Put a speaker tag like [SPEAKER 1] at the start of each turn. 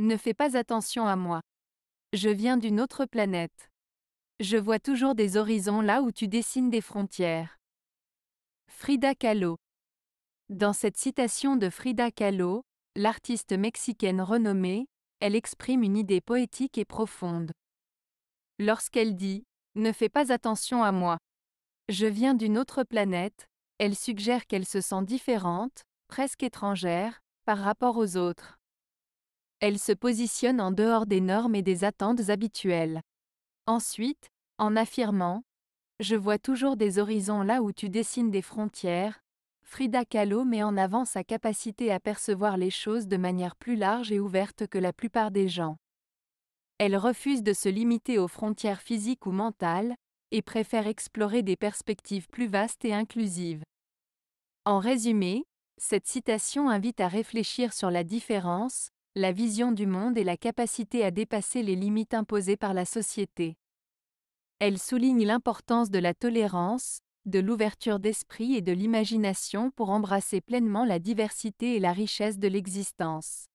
[SPEAKER 1] Ne fais pas attention à moi. Je viens d'une autre planète. Je vois toujours des horizons là où tu dessines des frontières. Frida Kahlo. Dans cette citation de Frida Kahlo, l'artiste mexicaine renommée, elle exprime une idée poétique et profonde. Lorsqu'elle dit ⁇ Ne fais pas attention à moi ⁇ je viens d'une autre planète, elle suggère qu'elle se sent différente, presque étrangère, par rapport aux autres elle se positionne en dehors des normes et des attentes habituelles. Ensuite, en affirmant ⁇ Je vois toujours des horizons là où tu dessines des frontières ⁇ Frida Kahlo met en avant sa capacité à percevoir les choses de manière plus large et ouverte que la plupart des gens. Elle refuse de se limiter aux frontières physiques ou mentales, et préfère explorer des perspectives plus vastes et inclusives. En résumé, cette citation invite à réfléchir sur la différence, la vision du monde et la capacité à dépasser les limites imposées par la société. Elle souligne l'importance de la tolérance, de l'ouverture d'esprit et de l'imagination pour embrasser pleinement la diversité et la richesse de l'existence.